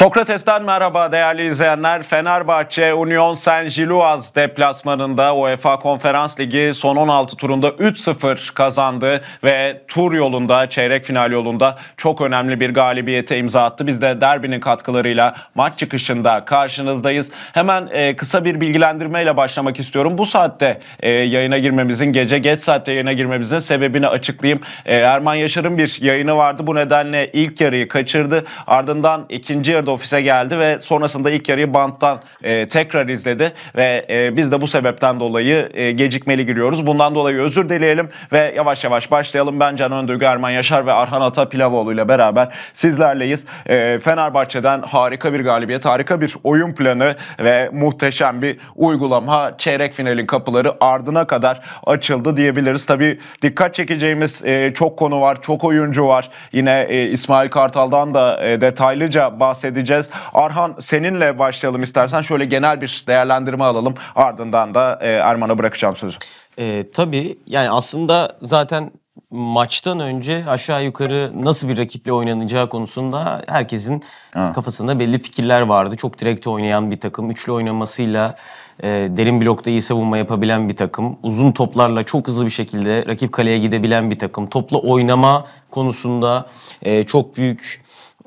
Sokrates'ten merhaba değerli izleyenler. Fenerbahçe Union Saint-Gilloise deplasmanında UEFA Konferans Ligi son 16 turunda 3-0 kazandı ve tur yolunda, çeyrek final yolunda çok önemli bir galibiyete imza attı. Biz de derbinin katkılarıyla maç çıkışında karşınızdayız. Hemen e, kısa bir bilgilendirmeyle başlamak istiyorum. Bu saatte e, yayına girmemizin, gece geç saatte yayına girmemizin sebebini açıklayayım. E, Erman Yaşar'ın bir yayını vardı. Bu nedenle ilk yarıyı kaçırdı. Ardından ikinci yarıda de ofise geldi ve sonrasında ilk yarıyı banttan e, tekrar izledi ve e, biz de bu sebepten dolayı e, gecikmeli giriyoruz. Bundan dolayı özür dileyelim ve yavaş yavaş başlayalım. Ben Can Öndürgü, Erman Yaşar ve Arhan Ata Pilavoğlu ile beraber sizlerleyiz. E, Fenerbahçe'den harika bir galibiyet, harika bir oyun planı ve muhteşem bir uygulama. Çeyrek finalin kapıları ardına kadar açıldı diyebiliriz. Tabii dikkat çekeceğimiz e, çok konu var, çok oyuncu var. Yine e, İsmail Kartal'dan da e, detaylıca bahsedeceğiz edeceğiz. Arhan seninle başlayalım istersen şöyle genel bir değerlendirme alalım ardından da e, Erman'a bırakacağım sözü. E, tabii yani aslında zaten maçtan önce aşağı yukarı nasıl bir rakiple oynanacağı konusunda herkesin ha. kafasında belli fikirler vardı. Çok direkt oynayan bir takım, üçlü oynamasıyla e, derin blokta iyi savunma yapabilen bir takım, uzun toplarla çok hızlı bir şekilde rakip kaleye gidebilen bir takım, topla oynama konusunda e, çok büyük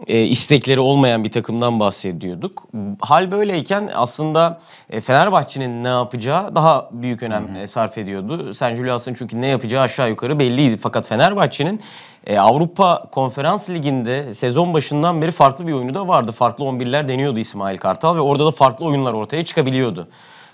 e, istekleri olmayan bir takımdan bahsediyorduk. Hal böyleyken aslında e, Fenerbahçe'nin ne yapacağı daha büyük önem Hı-hı. E, sarf ediyordu. Sen Julius'ın çünkü ne yapacağı aşağı yukarı belliydi. Fakat Fenerbahçe'nin e, Avrupa Konferans Ligi'nde sezon başından beri farklı bir oyunu da vardı. Farklı 11'ler deniyordu İsmail Kartal ve orada da farklı oyunlar ortaya çıkabiliyordu.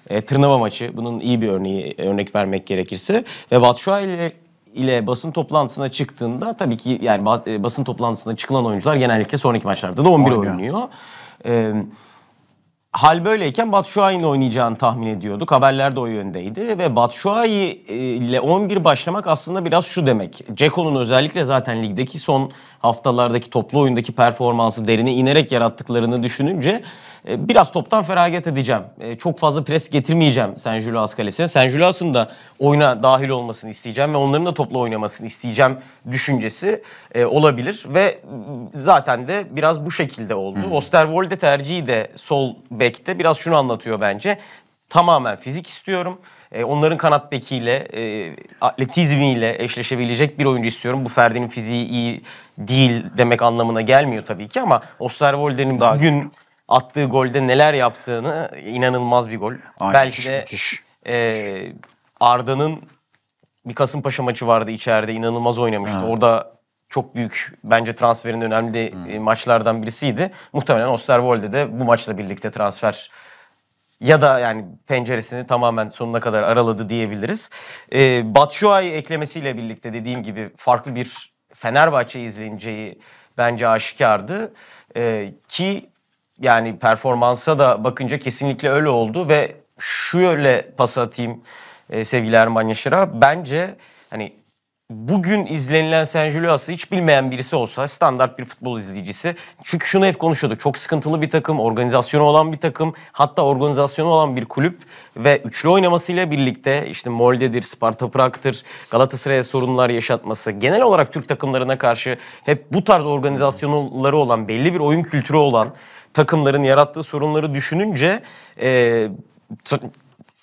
E, Tırnava maçı bunun iyi bir örneği örnek vermek gerekirse ve Batu ile ile basın toplantısına çıktığında tabii ki yani e, basın toplantısına çıkılan oyuncular genellikle sonraki maçlarda da 11 oynuyor. oynuyor. Ee, hal böyleyken Batshuayi'nin oynayacağını tahmin ediyorduk. Haberler de o yöndeydi ve Batshuayi e, ile 11 başlamak aslında biraz şu demek. Ceko'nun özellikle zaten ligdeki son haftalardaki toplu oyundaki performansı derine inerek yarattıklarını düşününce e, biraz toptan feragat edeceğim. E, çok fazla pres getirmeyeceğim Sen Julius kalesine. Sen Julius'ın da oyuna dahil olmasını isteyeceğim ve onların da topla oynamasını isteyeceğim düşüncesi e, olabilir ve zaten de biraz bu şekilde oldu. Hmm. Osterwolde tercihi de sol bekte biraz şunu anlatıyor bence. Tamamen fizik istiyorum. onların kanat bekiyle, atletizmiyle eşleşebilecek bir oyuncu istiyorum. Bu Ferdi'nin fiziği iyi değil demek anlamına gelmiyor tabii ki ama Osterwolde'nin bugün... Daha attığı golde neler yaptığını inanılmaz bir gol. Aynen, Belki de müthiş. e, Arda'nın bir Kasımpaşa maçı vardı içeride inanılmaz oynamıştı. Ha. Orada çok büyük bence transferin önemli hmm. E, maçlardan birisiydi. Muhtemelen Osterwolde de bu maçla birlikte transfer ya da yani penceresini tamamen sonuna kadar araladı diyebiliriz. Ee, Batshuayi eklemesiyle birlikte dediğim gibi farklı bir Fenerbahçe izleneceği bence aşikardı. Ee, ki yani performansa da bakınca kesinlikle öyle oldu ve şöyle pas atayım e, sevgili Erman Yaşar'a. Bence hani bugün izlenilen San hiç bilmeyen birisi olsa standart bir futbol izleyicisi. Çünkü şunu hep konuşuyordu Çok sıkıntılı bir takım, organizasyonu olan bir takım, hatta organizasyonu olan bir kulüp ve üçlü oynamasıyla birlikte işte Molde'dir, Sparta Prag'tır, Galatasaray'a sorunlar yaşatması. Genel olarak Türk takımlarına karşı hep bu tarz organizasyonları olan, belli bir oyun kültürü olan takımların yarattığı sorunları düşününce e,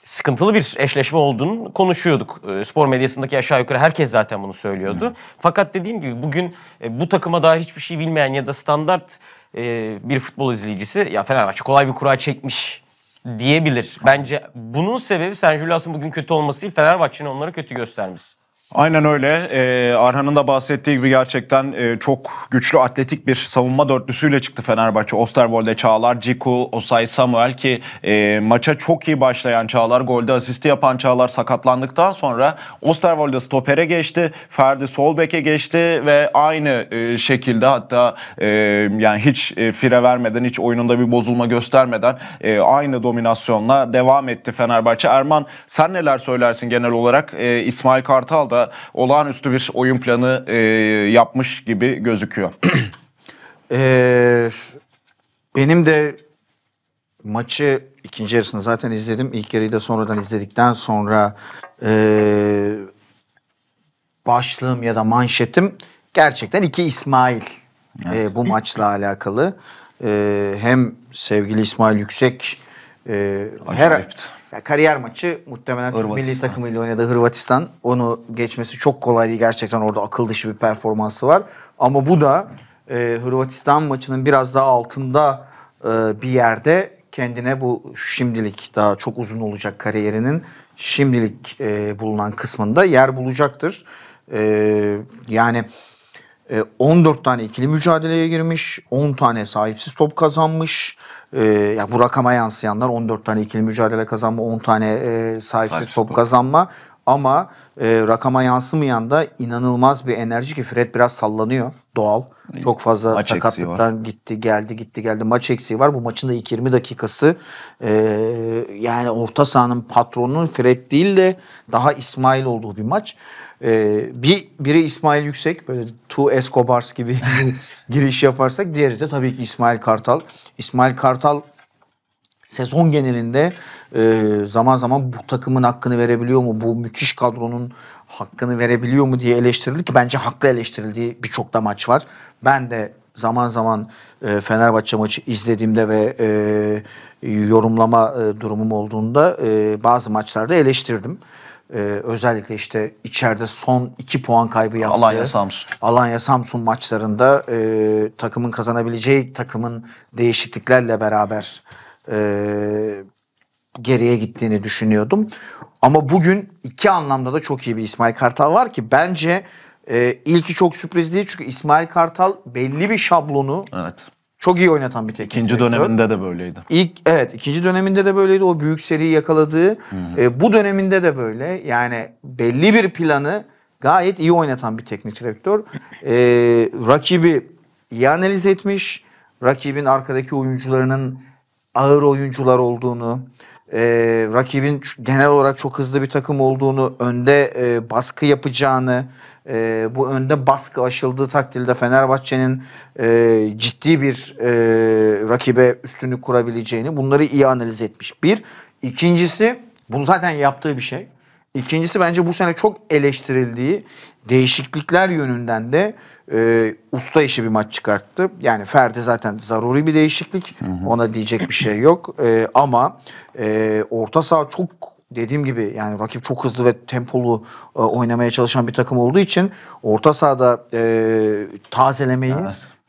sıkıntılı bir eşleşme olduğunu konuşuyorduk. E, spor medyasındaki aşağı yukarı herkes zaten bunu söylüyordu. Hı. Fakat dediğim gibi bugün e, bu takıma dair hiçbir şey bilmeyen ya da standart e, bir futbol izleyicisi ya Fenerbahçe kolay bir kura çekmiş diyebilir. Bence bunun sebebi Sen Julius'un bugün kötü olması değil Fenerbahçe'nin onları kötü göstermesi. Aynen öyle. Ee, Arhan'ın da bahsettiği gibi gerçekten e, çok güçlü atletik bir savunma dörtlüsüyle çıktı Fenerbahçe. Osterwolde, Çağlar, Ciku, Osay Samuel ki e, maça çok iyi başlayan Çağlar, golde asisti yapan Çağlar sakatlandıktan sonra Osterwolde stopere geçti, Ferdi sol beke geçti ve aynı e, şekilde hatta e, yani hiç e, fire vermeden, hiç oyununda bir bozulma göstermeden e, aynı dominasyonla devam etti Fenerbahçe. Erman sen neler söylersin genel olarak? E, İsmail Kartal da da olağanüstü bir oyun planı e, yapmış gibi gözüküyor. ee, benim de maçı ikinci yarısını zaten izledim. İlk yarıyı da sonradan izledikten sonra e, başlığım ya da manşetim gerçekten iki İsmail e, evet. e, bu maçla alakalı. E, hem sevgili İsmail Yüksek e, Acayipti. Yani kariyer maçı muhtemelen milli takımıyla oynadı Hırvatistan. Onu geçmesi çok kolay değil. Gerçekten orada akıl dışı bir performansı var. Ama bu da e, Hırvatistan maçının biraz daha altında e, bir yerde kendine bu şimdilik daha çok uzun olacak kariyerinin şimdilik e, bulunan kısmında yer bulacaktır. E, yani 14 e, tane ikili mücadeleye girmiş, 10 tane sahipsiz top kazanmış. E, ya bu rakama yansıyanlar 14 tane ikili mücadele kazanma, 10 tane e, sahipsiz, sahipsiz top, top kazanma. Ama e, rakama yansımayan da inanılmaz bir enerji ki Fred biraz sallanıyor doğal. İyi. Çok fazla sakatlıktan gitti geldi gitti geldi. Maç eksiği var. Bu maçın da ilk 20 dakikası e, yani orta sahanın patronunun Fred değil de daha İsmail olduğu bir maç. Ee, bir biri İsmail Yüksek böyle Tu Escobars gibi giriş yaparsak diğeri de tabii ki İsmail Kartal. İsmail Kartal sezon genelinde e, zaman zaman bu takımın hakkını verebiliyor mu? Bu müthiş kadronun hakkını verebiliyor mu diye eleştirildi ki bence haklı eleştirildiği birçok da maç var. Ben de zaman zaman e, Fenerbahçe maçı izlediğimde ve e, yorumlama e, durumum olduğunda e, bazı maçlarda eleştirdim. Ee, özellikle işte içeride son iki puan kaybı yaptı. Alanya Samsun. Alanya Samsun maçlarında e, takımın kazanabileceği takımın değişikliklerle beraber e, geriye gittiğini düşünüyordum. Ama bugün iki anlamda da çok iyi bir İsmail Kartal var ki bence e, ilki çok sürpriz değil çünkü İsmail Kartal belli bir şablonu evet çok iyi oynatan bir teknik İkinci direktör. döneminde de böyleydi. İlk evet ikinci döneminde de böyleydi. O büyük seriyi yakaladığı. Hı hı. E, bu döneminde de böyle. Yani belli bir planı gayet iyi oynatan bir teknik direktör. E, rakibi iyi analiz etmiş. Rakibin arkadaki oyuncularının ağır oyuncular olduğunu, e, rakibin genel olarak çok hızlı bir takım olduğunu, önde e, baskı yapacağını, e, bu önde baskı aşıldığı takdirde Fenerbahçe'nin e, ciddi bir e, rakibe üstünlük kurabileceğini bunları iyi analiz etmiş. Bir. ikincisi bunu zaten yaptığı bir şey. İkincisi bence bu sene çok eleştirildiği değişiklikler yönünden de e, usta işi bir maç çıkarttı. Yani Ferdi zaten zaruri bir değişiklik. Hı hı. Ona diyecek bir şey yok. E, ama e, orta saha çok dediğim gibi yani rakip çok hızlı ve tempolu e, oynamaya çalışan bir takım olduğu için orta sahada e, tazelemeyi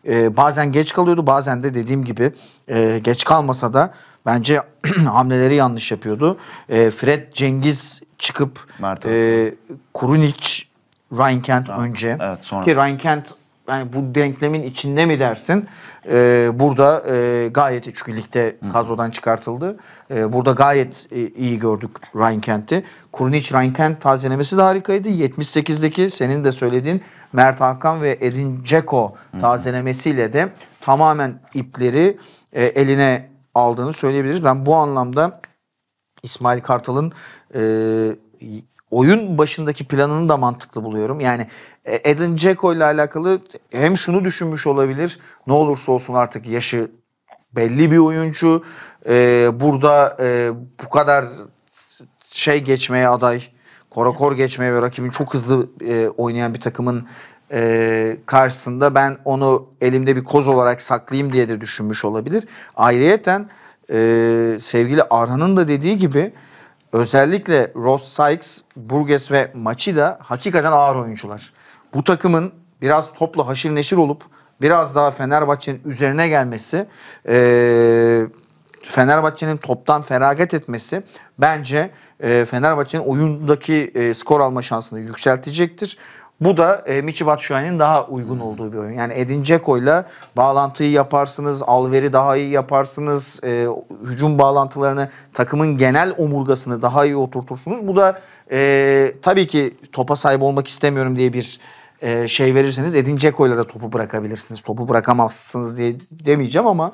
evet. e, bazen geç kalıyordu bazen de dediğim gibi e, geç kalmasa da bence hamleleri yanlış yapıyordu. E, Fred Cengiz çıkıp Mert, e, Kurunic Ryan Kent evet. önce evet, sonra. ki Ryan Kent yani bu denklemin içinde mi dersin? Ee, burada e, gayet çünkü ligde kadrodan çıkartıldı. Ee, burada gayet e, iyi gördük Ryan Kent'i. Kurnic Ryan Kent tazelemesi de harikaydı. 78'deki senin de söylediğin Mert Hakan ve Edin Ceko tazelemesiyle de tamamen ipleri e, eline aldığını söyleyebiliriz. Ben bu anlamda İsmail Kartal'ın e, oyun başındaki planını da mantıklı buluyorum. Yani e, Edin Dzeko ile alakalı hem şunu düşünmüş olabilir. Ne olursa olsun artık yaşı belli bir oyuncu. Ee, burada e, bu kadar şey geçmeye aday, korakor geçmeye ve rakibin çok hızlı e, oynayan bir takımın e, karşısında ben onu elimde bir koz olarak saklayayım diye de düşünmüş olabilir. Ayrıyeten e, sevgili Arhan'ın da dediği gibi özellikle Ross Sykes, Burgess ve Machida hakikaten ağır oyuncular. Bu takımın biraz topla haşır neşir olup biraz daha Fenerbahçe'nin üzerine gelmesi, e, Fenerbahçe'nin toptan feragat etmesi bence e, Fenerbahçe'nin oyundaki e, skor alma şansını yükseltecektir. Bu da e, Michi Batshuayi'nin daha uygun olduğu bir oyun. Yani Edin ile bağlantıyı yaparsınız, alveri daha iyi yaparsınız, e, hücum bağlantılarını, takımın genel omurgasını daha iyi oturtursunuz. Bu da e, tabii ki topa sahip olmak istemiyorum diye bir e, şey verirseniz Edin ile de topu bırakabilirsiniz. Topu bırakamazsınız diye demeyeceğim ama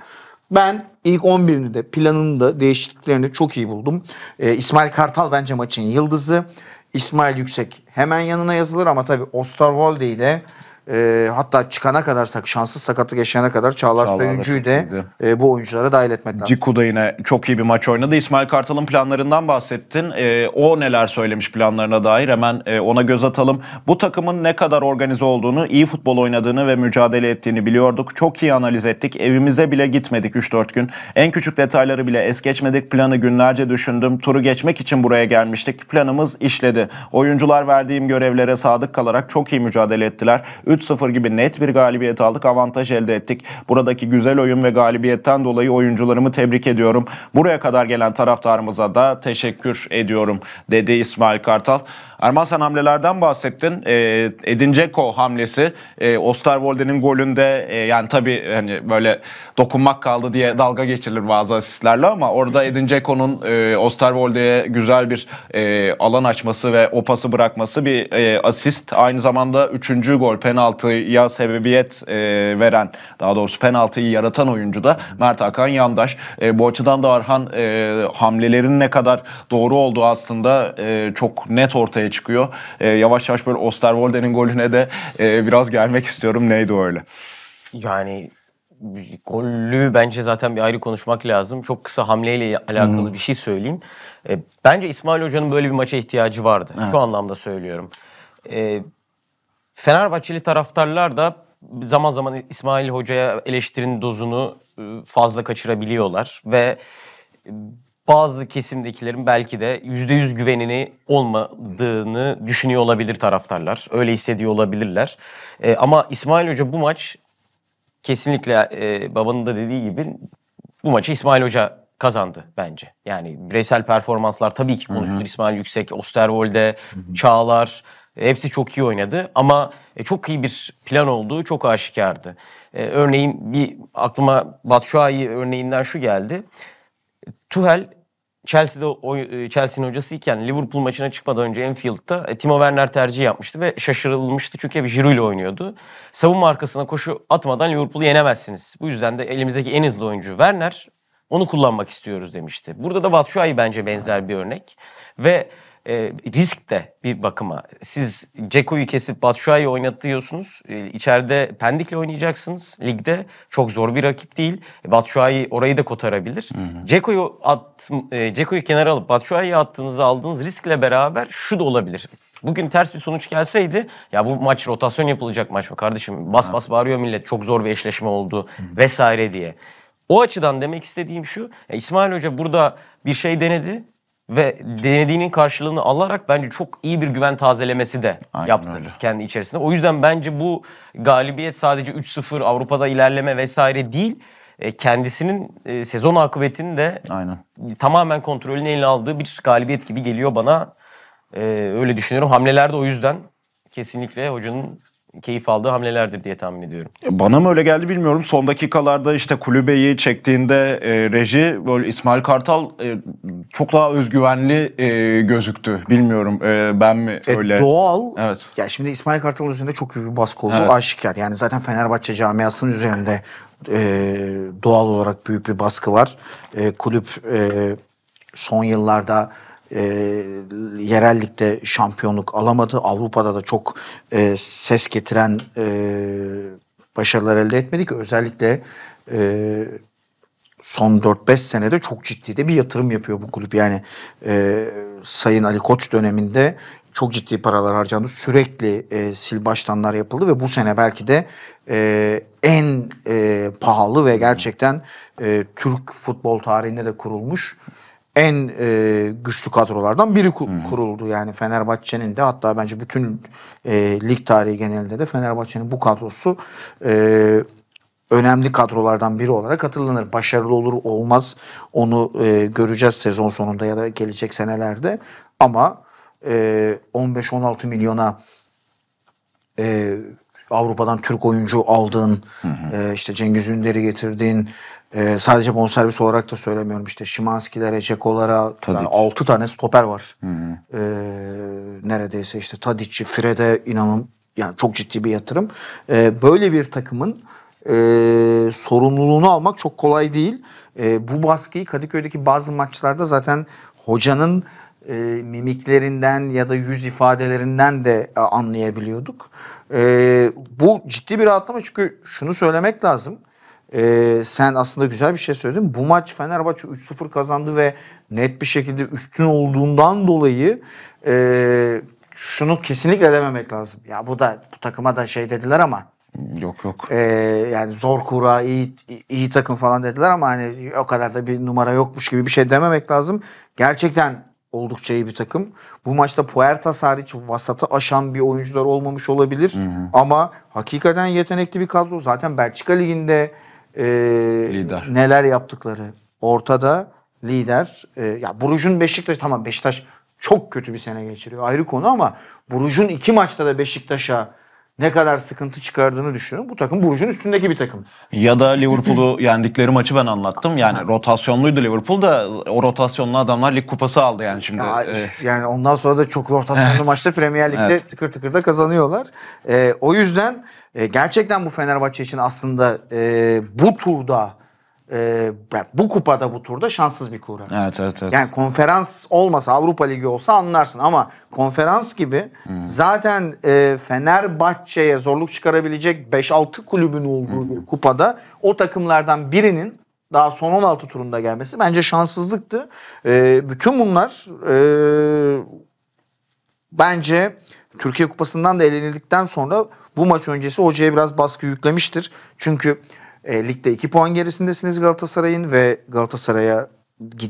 ben ilk 11'ini de planını da değişikliklerini çok iyi buldum. E, İsmail Kartal bence maçın yıldızı. İsmail Yüksek hemen yanına yazılır ama tabii Osterwolde'yi ile. E, hatta çıkana kadar şanssız sakatlık yaşayana kadar Çağlar, Çağlar Söyüncü'yü de e, bu oyunculara dahil etmek lazım. Ciku da yine çok iyi bir maç oynadı. İsmail Kartal'ın planlarından bahsettin. E, o neler söylemiş planlarına dair hemen e, ona göz atalım. Bu takımın ne kadar organize olduğunu, iyi futbol oynadığını ve mücadele ettiğini biliyorduk. Çok iyi analiz ettik. Evimize bile gitmedik 3-4 gün. En küçük detayları bile es geçmedik. Planı günlerce düşündüm. Turu geçmek için buraya gelmiştik. Planımız işledi. Oyuncular verdiğim görevlere sadık kalarak çok iyi mücadele ettiler. 3-0 gibi net bir galibiyet aldık. Avantaj elde ettik. Buradaki güzel oyun ve galibiyetten dolayı oyuncularımı tebrik ediyorum. Buraya kadar gelen taraftarımıza da teşekkür ediyorum dedi İsmail Kartal. Erman hamlelerden bahsettin. E, Edin Dzeko hamlesi e, Osterwolde'nin golünde e, yani tabii hani böyle dokunmak kaldı diye dalga geçirilir bazı asistlerle ama orada Edin Dzeko'nun e, Osterwolde'ye güzel bir e, alan açması ve o pası bırakması bir e, asist. Aynı zamanda üçüncü gol penaltıya sebebiyet e, veren daha doğrusu penaltıyı yaratan oyuncu da Mert Hakan Yandaş. E, bu açıdan da Arhan e, hamlelerin ne kadar doğru olduğu aslında e, çok net ortaya çıkıyor. E, yavaş yavaş böyle Osterwolde'nin golüne de e, biraz gelmek istiyorum. Neydi öyle? Yani gollü bence zaten bir ayrı konuşmak lazım. Çok kısa hamleyle alakalı hmm. bir şey söyleyeyim. E, bence İsmail Hoca'nın böyle bir maça ihtiyacı vardı. Evet. Şu anlamda söylüyorum. E, Fenerbahçeli taraftarlar da zaman zaman İsmail Hoca'ya eleştirinin dozunu e, fazla kaçırabiliyorlar ve bazı kesimdekilerin belki de %100 güvenini olmadığını düşünüyor olabilir taraftarlar. Öyle hissediyor olabilirler. E, ama İsmail Hoca bu maç kesinlikle e, babanın da dediği gibi bu maçı İsmail Hoca kazandı bence. Yani bireysel performanslar tabii ki konuşulur. İsmail Yüksek, Osterwolde, Çağlar hepsi çok iyi oynadı ama e, çok iyi bir plan olduğu çok aşikardı. Ee, örneğin bir aklıma Batshuayi örneğinden şu geldi. Tuhel, Chelsea'de e, Chelsea'nin hocası iken Liverpool maçına çıkmadan önce Anfield'da e, Timo Werner tercih yapmıştı ve şaşırılmıştı çünkü hep Giroud ile oynuyordu. Savunma arkasına koşu atmadan Liverpool'u yenemezsiniz. Bu yüzden de elimizdeki en hızlı oyuncu Werner onu kullanmak istiyoruz demişti. Burada da Batshuayi bence benzer bir örnek ve e, risk de bir bakıma. Siz Ceko'yu kesip Batshuayi oynatıyorsunuz. E, İçeride Pendik'le oynayacaksınız ligde. Çok zor bir rakip değil. E, Batshuayi orayı da kotarabilir. Ceko'yu at e, Ceko'yu kenara alıp Batshuayi'yi attığınızda aldığınız riskle beraber şu da olabilir. Bugün ters bir sonuç gelseydi ya bu maç rotasyon yapılacak maç mı kardeşim? Bas bas bağırıyor millet. Çok zor bir eşleşme oldu hı vesaire diye. O açıdan demek istediğim şu. İsmail Hoca burada bir şey denedi ve denediğinin karşılığını alarak bence çok iyi bir güven tazelemesi de Aynen yaptı öyle. kendi içerisinde. O yüzden bence bu galibiyet sadece 3-0 Avrupa'da ilerleme vesaire değil e, kendisinin e, sezon akıbetini de Aynen. tamamen kontrolünü eline aldığı bir galibiyet gibi geliyor bana. E, öyle düşünüyorum. Hamleler de o yüzden kesinlikle hocanın keyif aldığı hamlelerdir diye tahmin ediyorum. E, bana mı öyle geldi bilmiyorum. Son dakikalarda işte kulübeyi çektiğinde e, reji böyle İsmail Kartal e, çok daha özgüvenli e, gözüktü. Bilmiyorum e, ben mi e, öyle. Doğal. Evet. Ya şimdi İsmail Kartal üzerinde çok büyük bir baskı oldu. Evet. Aşikar. Yani zaten Fenerbahçe camiasının üzerinde e, doğal olarak büyük bir baskı var. E, kulüp e, son yıllarda e, yerellikte şampiyonluk alamadı. Avrupa'da da çok e, ses getiren e, başarılar elde etmedi ki özellikle e, son 4-5 senede çok ciddi de bir yatırım yapıyor bu kulüp. Yani e, Sayın Ali Koç döneminde çok ciddi paralar harcandı. Sürekli e, sil baştanlar yapıldı ve bu sene belki de e, en e, pahalı ve gerçekten e, Türk futbol tarihinde de kurulmuş en e, güçlü kadrolardan biri ku- hmm. kuruldu. Yani Fenerbahçe'nin de hatta bence bütün e, lig tarihi genelinde de Fenerbahçe'nin bu kadrosu e, önemli kadrolardan biri olarak hatırlanır. Başarılı olur olmaz onu e, göreceğiz sezon sonunda ya da gelecek senelerde. Ama e, 15-16 milyona e, Avrupa'dan Türk oyuncu aldığın, hı E, işte Cengiz Ünder'i getirdiğin, e, sadece bonservis olarak da söylemiyorum işte Şimanskilere, Cekolara yani 6 tane stoper var. Hı ee, neredeyse işte Tadiç'i, Fred'e inanın yani çok ciddi bir yatırım. E, böyle bir takımın e, sorumluluğunu almak çok kolay değil. E, bu baskıyı Kadıköy'deki bazı maçlarda zaten hocanın e, mimiklerinden ya da yüz ifadelerinden de e, anlayabiliyorduk. E, bu ciddi bir rahatlama çünkü şunu söylemek lazım e, sen aslında güzel bir şey söyledin. Bu maç Fenerbahçe 3-0 kazandı ve net bir şekilde üstün olduğundan dolayı e, şunu kesinlikle dememek lazım. Ya bu da bu takıma da şey dediler ama Yok yok. E, yani zor kura, iyi, iyi takım falan dediler ama hani o kadar da bir numara yokmuş gibi bir şey dememek lazım. Gerçekten oldukça iyi bir takım. Bu maçta Puertas hariç vasatı aşan bir oyuncular olmamış olabilir. Hı hı. Ama hakikaten yetenekli bir kadro. Zaten Belçika Ligi'nde e, lider. neler yaptıkları ortada. Lider. E, ya Buruj'un Beşiktaş tamam Beşiktaş çok kötü bir sene geçiriyor ayrı konu ama Buruj'un iki maçta da Beşiktaş'a ne kadar sıkıntı çıkardığını düşünün. Bu takım Burcu'nun üstündeki bir takım. Ya da Liverpool'u yendikleri maçı ben anlattım. Yani rotasyonluydu Liverpool da o rotasyonlu adamlar lig kupası aldı yani şimdi. Ya, ee, Yani ondan sonra da çok rotasyonlu evet. maçta Premier Lig'de evet. tıkır tıkır da kazanıyorlar. E, o yüzden e, gerçekten bu Fenerbahçe için aslında e, bu turda e, bu kupada bu turda şanssız bir kura. Evet, evet, evet. Yani konferans olmasa Avrupa Ligi olsa anlarsın ama konferans gibi hmm. zaten e, Fenerbahçe'ye zorluk çıkarabilecek 5-6 kulübün olduğu hmm. bir kupada o takımlardan birinin daha son 16 turunda gelmesi bence şanssızlıktı. E, bütün bunlar e, bence Türkiye Kupası'ndan da elenildikten sonra bu maç öncesi hocaya biraz baskı yüklemiştir. Çünkü e, ligde 2 puan gerisindesiniz Galatasaray'ın ve Galatasaray'a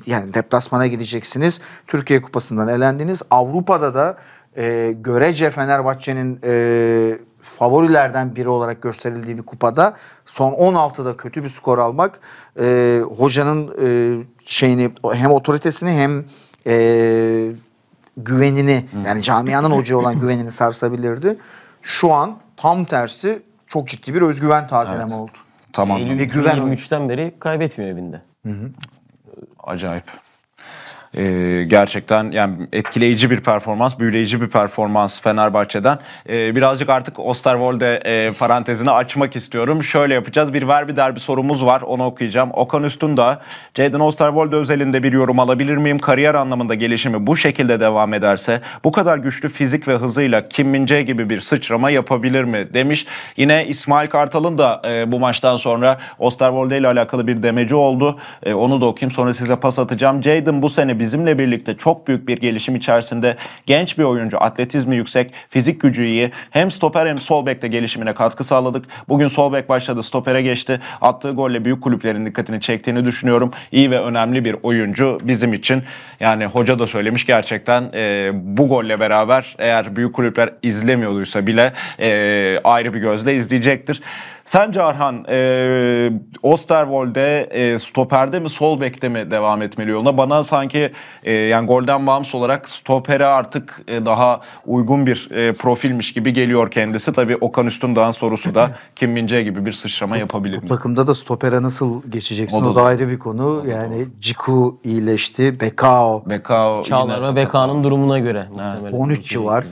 yani deplasmana gideceksiniz. Türkiye Kupası'ndan elendiniz. Avrupa'da da e, görece Fenerbahçe'nin e, favorilerden biri olarak gösterildiği bir kupada son 16'da kötü bir skor almak e, hocanın e, şeyini hem otoritesini hem e, güvenini yani camianın hocaya olan güvenini sarsabilirdi. Şu an tam tersi çok ciddi bir özgüven tazeleme evet. oldu. Tamam, anlamda. Eylül Ve güven 2023'ten beri kaybetmiyor evinde. Hı hı. Acayip. E, gerçekten yani etkileyici bir performans, büyüleyici bir performans Fenerbahçe'den. E, birazcık artık Osterwolde e, parantezini açmak istiyorum. Şöyle yapacağız. Bir verbi derbi sorumuz var. Onu okuyacağım. Okan Üstünda, Jadon Osterwolde özelinde bir yorum alabilir miyim? Kariyer anlamında gelişimi bu şekilde devam ederse bu kadar güçlü fizik ve hızıyla Kim Mince gibi bir sıçrama yapabilir mi? demiş. Yine İsmail Kartal'ın da e, bu maçtan sonra Osterwolde ile alakalı bir demeci oldu. E, onu da okuyayım sonra size pas atacağım. Jadon bu sene bizimle birlikte çok büyük bir gelişim içerisinde genç bir oyuncu. Atletizmi yüksek, fizik gücü iyi. Hem stoper hem sol bekte gelişimine katkı sağladık. Bugün sol bek başladı, stopere geçti. Attığı golle büyük kulüplerin dikkatini çektiğini düşünüyorum. İyi ve önemli bir oyuncu bizim için. Yani hoca da söylemiş gerçekten e, bu golle beraber eğer büyük kulüpler izlemiyorduysa bile e, ayrı bir gözle izleyecektir. Sence Arhan e, Osterwold'e e, stoperde mi sol bekte mi devam etmeli yoluna? Bana sanki e, yani golden bağımsız olarak stopere artık e, daha uygun bir e, profilmiş gibi geliyor kendisi. Tabii Okan Üstündağ'ın sorusu da Kim Mince gibi bir sıçrama yapabilir mi? Bu takımda da stopere nasıl geçeceksin o da, o da ayrı bir konu. O yani Ciku iyileşti, Bekao. Bekao Çağlar ve Bekao'nun durumuna göre. Evet. 13 var.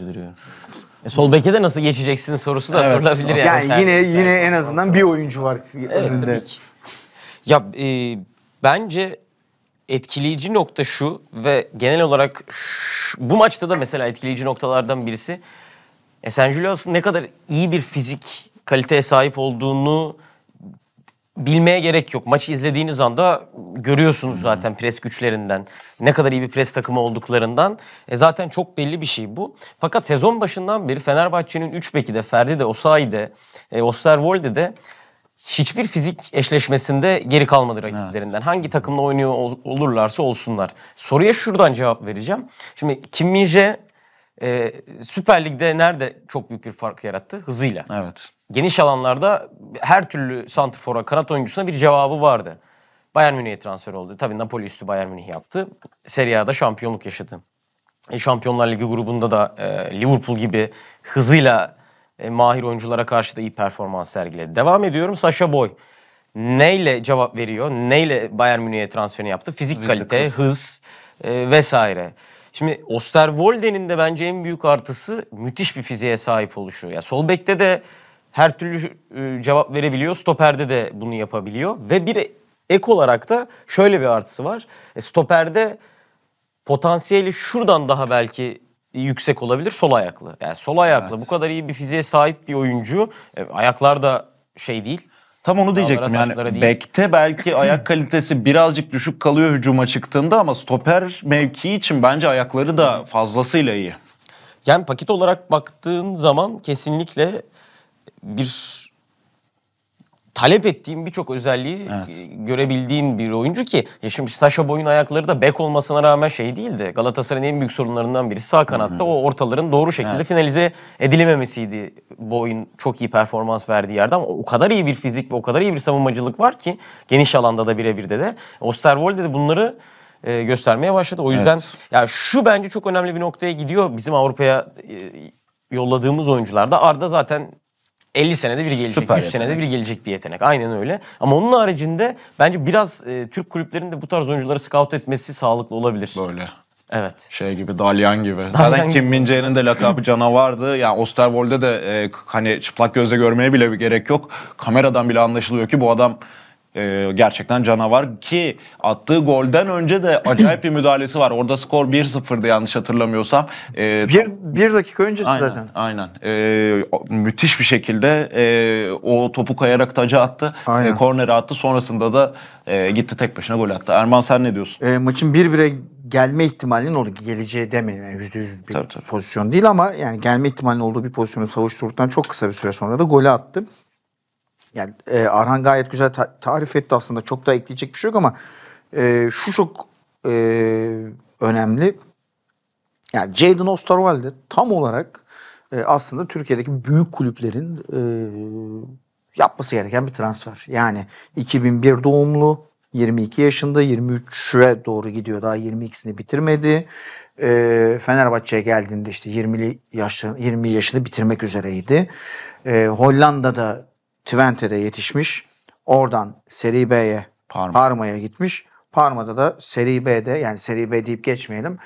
E, Sol beke de nasıl geçeceksin sorusu da sorulabilir yani. Yani, yine yine en azından bir oyuncu var Evet önünde. tabii ki. Ya e, bence etkileyici nokta şu ve genel olarak şu- bu maçta da mesela etkileyici noktalardan birisi Esenjulio aslında ne kadar iyi bir fizik kaliteye sahip olduğunu bilmeye gerek yok. Maçı izlediğiniz anda görüyorsunuz zaten pres güçlerinden, ne kadar iyi bir pres takımı olduklarından. E zaten çok belli bir şey bu. Fakat sezon başından beri Fenerbahçe'nin 3 beki de, Ferdi de, Osayi'de, e, Osterwolde de hiçbir fizik eşleşmesinde geri kalmadı rakiplerinden. Evet. Hangi takımla oynuyor olurlarsa olsunlar. Soruya şuradan cevap vereceğim. Şimdi Kim Minje e, Süper Lig'de nerede çok büyük bir fark yarattı? Hızıyla. Evet geniş alanlarda her türlü santrfora, kanat oyuncusuna bir cevabı vardı. Bayern Münih'e transfer oldu. Tabii Napoli üstü Bayern Münih yaptı. Serie A'da şampiyonluk yaşadı. E, Şampiyonlar Ligi grubunda da e, Liverpool gibi hızıyla e, mahir oyunculara karşı da iyi performans sergiledi. Devam ediyorum Sasha Boy. Neyle cevap veriyor? Neyle Bayern Münih'e transferini yaptı? Fizik Tabii kalite, hız e, vesaire. Şimdi Osterwolde'nin de bence en büyük artısı müthiş bir fiziğe sahip oluşuyor. Ya sol bekte de her türlü e, cevap verebiliyor. Stoperde de bunu yapabiliyor ve bir ek olarak da şöyle bir artısı var. E, stoperde potansiyeli şuradan daha belki yüksek olabilir sol ayaklı. Yani sol ayaklı evet. bu kadar iyi bir fiziğe sahip bir oyuncu e, ayaklar da şey değil. Tam onu diyecektim yani bekte belki ayak kalitesi birazcık düşük kalıyor hücuma çıktığında ama stoper mevkii için bence ayakları da fazlasıyla iyi. Yani paket olarak baktığın zaman kesinlikle bir talep ettiğim birçok özelliği evet. E, görebildiğin bir oyuncu ki ya şimdi Sasha Boy'un ayakları da bek olmasına rağmen şey değildi. Galatasaray'ın en büyük sorunlarından biri sağ kanatta Hı-hı. o ortaların doğru şekilde evet. finalize edilememesiydi. Boy'un çok iyi performans verdiği yerde ama o kadar iyi bir fizik ve o kadar iyi bir savunmacılık var ki geniş alanda da birebirde de Osterwolde de bunları e, göstermeye başladı. O yüzden evet. ya şu bence çok önemli bir noktaya gidiyor bizim Avrupa'ya e, yolladığımız oyuncularda Arda zaten 50 senede bir gelecek, Süper 100 yetenek. senede bir gelecek bir yetenek. Aynen öyle. Ama onun haricinde bence biraz e, Türk kulüplerinin de bu tarz oyuncuları scout etmesi sağlıklı olabilir. Böyle. Evet. Şey gibi Dalyan gibi. Dalyan Zaten Kim Min Jae'nin de lakabı canavardı. Yani Osterwold'de de e, hani çıplak gözle görmeye bile bir gerek yok. Kameradan bile anlaşılıyor ki bu adam e, gerçekten canavar ki attığı golden önce de acayip bir müdahalesi var. Orada skor 1-0'dı yanlış hatırlamıyorsam. E, bir, bir dakika öncesi aynen, zaten. Aynen. E, müthiş bir şekilde e, o topu kayarak taca attı. Aynen. E, kornere attı. Sonrasında da e, gitti tek başına gol attı. Erman sen ne diyorsun? E, maçın 1-1'e gelme ihtimalinin olduğu geleceği demeyin. Yani %100 bir tabii, tabii. pozisyon değil ama yani gelme ihtimalinin olduğu bir pozisyonu savuşturduktan çok kısa bir süre sonra da golü attı. Yani e, Arhan gayet güzel ta- tarif etti aslında. Çok da ekleyecek bir şey yok ama e, şu çok e, önemli. Yani Jaden Osterwald'e tam olarak e, aslında Türkiye'deki büyük kulüplerin e, yapması gereken bir transfer. Yani 2001 doğumlu, 22 yaşında, 23'e doğru gidiyor. Daha 22'sini bitirmedi. E, Fenerbahçe'ye geldiğinde işte 20 yaşını 20 yaşını bitirmek üzereydi. E, Hollanda'da Twente'de yetişmiş. Oradan Seri B'ye Parma. Parma'ya gitmiş. Parma'da da Seri B'de yani Seri B deyip geçmeyelim.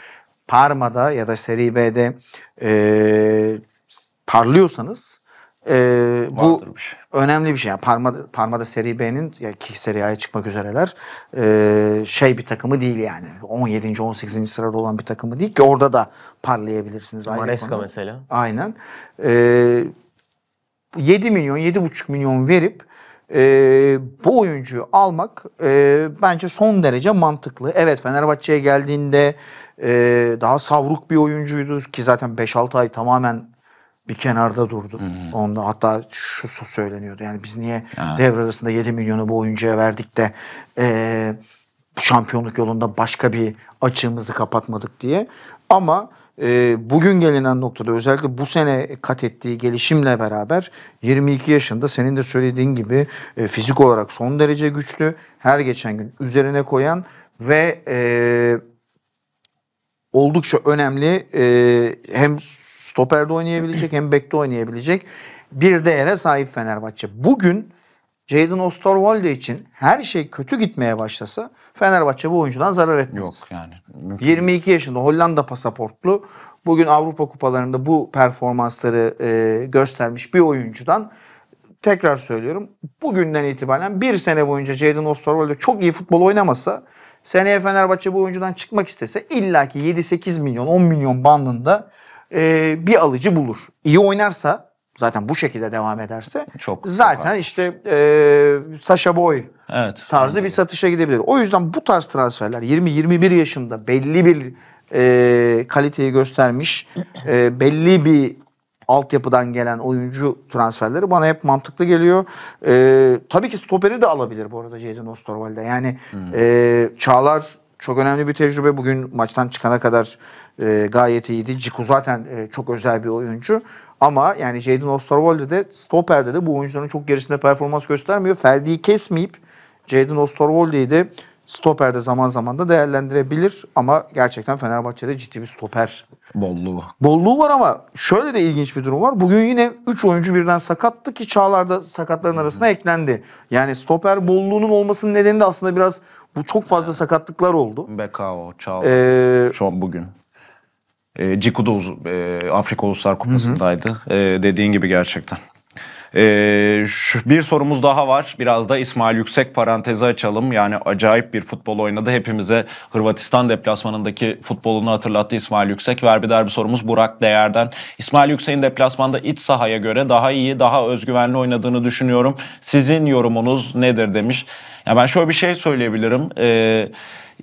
Parma'da ya da Seri B'de e, parlıyorsanız e, bu şey. önemli bir şey. Yani Parma'da, Parma'da Seri B'nin ya ki Seri A'ya çıkmak üzereler e, şey bir takımı değil yani. 17. 18. sırada olan bir takımı değil ki orada da parlayabilirsiniz. Maresca mesela. Aynen. Eee 7 milyon, 7,5 milyon verip e, bu oyuncuyu almak e, bence son derece mantıklı. Evet Fenerbahçe'ye geldiğinde e, daha savruk bir oyuncuydu ki zaten 5-6 ay tamamen bir kenarda durdu. Hmm. Onda hatta şu söyleniyordu. Yani biz niye ha. devre arasında 7 milyonu bu oyuncuya verdik de e, şampiyonluk yolunda başka bir açığımızı kapatmadık diye. Ama e, bugün gelinen noktada özellikle bu sene kat ettiği gelişimle beraber 22 yaşında senin de söylediğin gibi e, fizik olarak son derece güçlü. Her geçen gün üzerine koyan ve e, oldukça önemli e, hem stoperde oynayabilecek hem bekte oynayabilecek bir değere sahip Fenerbahçe. Bugün Jadon Osterwolde için her şey kötü gitmeye başlasa Fenerbahçe bu oyuncudan zarar etmez. Yok yani. Mümkün. 22 yaşında Hollanda pasaportlu. Bugün Avrupa kupalarında bu performansları e, göstermiş bir oyuncudan tekrar söylüyorum. Bugünden itibaren bir sene boyunca Jadon Osterwolde çok iyi futbol oynamasa seneye Fenerbahçe bu oyuncudan çıkmak istese illaki 7-8 milyon 10 milyon bandında e, bir alıcı bulur. İyi oynarsa zaten bu şekilde devam ederse çok zaten çok işte e, Sasha Boy evet, tarzı bir satışa gidebilir. O yüzden bu tarz transferler 20-21 yaşında belli bir e, kaliteyi göstermiş, e, belli bir altyapıdan gelen oyuncu transferleri bana hep mantıklı geliyor. E, tabii ki stoperi de alabilir bu arada Jadon Osterwald'e. Yani hmm. e, Çağlar çok önemli bir tecrübe. Bugün maçtan çıkana kadar e, gayet iyiydi. Ciku zaten e, çok özel bir oyuncu. Ama yani Jadon Osterwolde de stoperde de bu oyuncuların çok gerisinde performans göstermiyor. Ferdi'yi kesmeyip Jadon Osterwolde'yi de stoperde zaman zaman da değerlendirebilir ama gerçekten Fenerbahçe'de ciddi bir stoper bolluğu var. Bolluğu var ama şöyle de ilginç bir durum var. Bugün yine 3 oyuncu birden sakattı ki Çağlar'da sakatların arasına eklendi. Yani stoper bolluğunun olmasının nedeni de aslında biraz bu çok fazla sakatlıklar oldu. Bekao, Çal. ee, şu an bugün. E, ee, Ciku da e, Afrika Uluslar Kupası'ndaydı. E, dediğin gibi gerçekten. Ee, şu, bir sorumuz daha var. Biraz da İsmail Yüksek parantezi açalım. Yani acayip bir futbol oynadı. Hepimize Hırvatistan deplasmanındaki futbolunu hatırlattı İsmail Yüksek. Ve bir derbi sorumuz Burak Değer'den. İsmail Yüksek'in deplasmanda iç sahaya göre daha iyi, daha özgüvenli oynadığını düşünüyorum. Sizin yorumunuz nedir demiş. Ya ben şöyle bir şey söyleyebilirim. Eee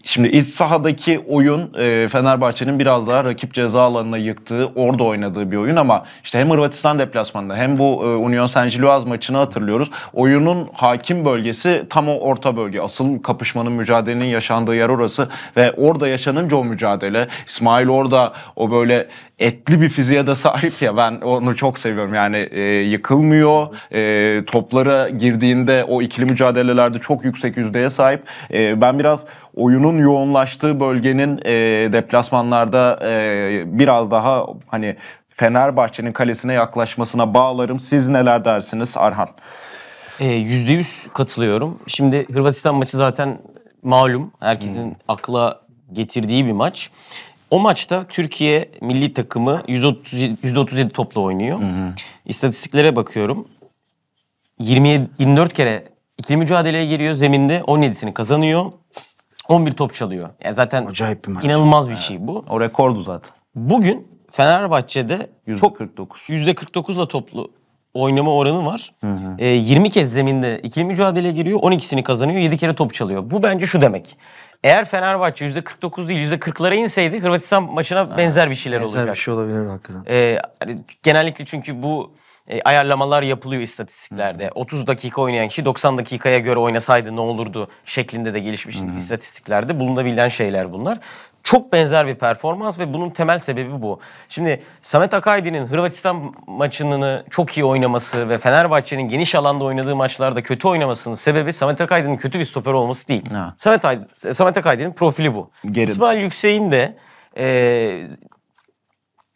Şimdi iç sahadaki oyun e, Fenerbahçe'nin biraz daha rakip ceza alanına yıktığı, orada oynadığı bir oyun ama işte hem Hırvatistan deplasmanında hem bu e, Union Saint Giloaz maçını hatırlıyoruz. Oyunun hakim bölgesi tam o orta bölge. Asıl kapışmanın, mücadelenin yaşandığı yer orası ve orada yaşanınca o mücadele. İsmail orada o böyle etli bir fiziğe de sahip ya ben onu çok seviyorum yani e, yıkılmıyor e, toplara girdiğinde o ikili mücadelelerde çok yüksek yüzdeye sahip e, ben biraz oyunun yoğunlaştığı bölgenin e, deplasmanlarda e, biraz daha hani Fenerbahçe'nin kalesine yaklaşmasına bağlarım siz neler dersiniz Arhan? E, %100 katılıyorum. Şimdi Hırvatistan maçı zaten malum herkesin hmm. akla getirdiği bir maç. O maçta Türkiye milli takımı 137, %37 topla oynuyor. Hı hı. İstatistiklere bakıyorum. 20, 24 kere ikili mücadeleye giriyor zeminde 17'sini kazanıyor. 11 top çalıyor. Yani zaten Acayip bir maç. inanılmaz bir şey bu. O rekordu zaten. Bugün Fenerbahçe'de 49 %49'la toplu oynama oranı var. Hı hı. E, ee, 20 kez zeminde ikili mücadeleye giriyor, 12'sini kazanıyor, 7 kere top çalıyor. Bu bence şu demek. Eğer Fenerbahçe %49 değil %40'lara inseydi Hırvatistan maçına benzer bir şeyler benzer olacaktı. Benzer bir şey olabilir hakikaten. Ee, hani genellikle çünkü bu e, ayarlamalar yapılıyor istatistiklerde. Hı hı. 30 dakika oynayan kişi 90 dakikaya göre oynasaydı ne olurdu şeklinde de gelişmiş hı hı. istatistiklerde bulunabilen şeyler bunlar. Çok benzer bir performans ve bunun temel sebebi bu. Şimdi Samet Akaydi'nin Hırvatistan maçını çok iyi oynaması ve Fenerbahçe'nin geniş alanda oynadığı maçlarda kötü oynamasının sebebi Samet Akaydi'nin kötü bir stoper olması değil. Ha. Samet, Samet Akaydi'nin profili bu. Geri. İsmail Yüksek'in de e,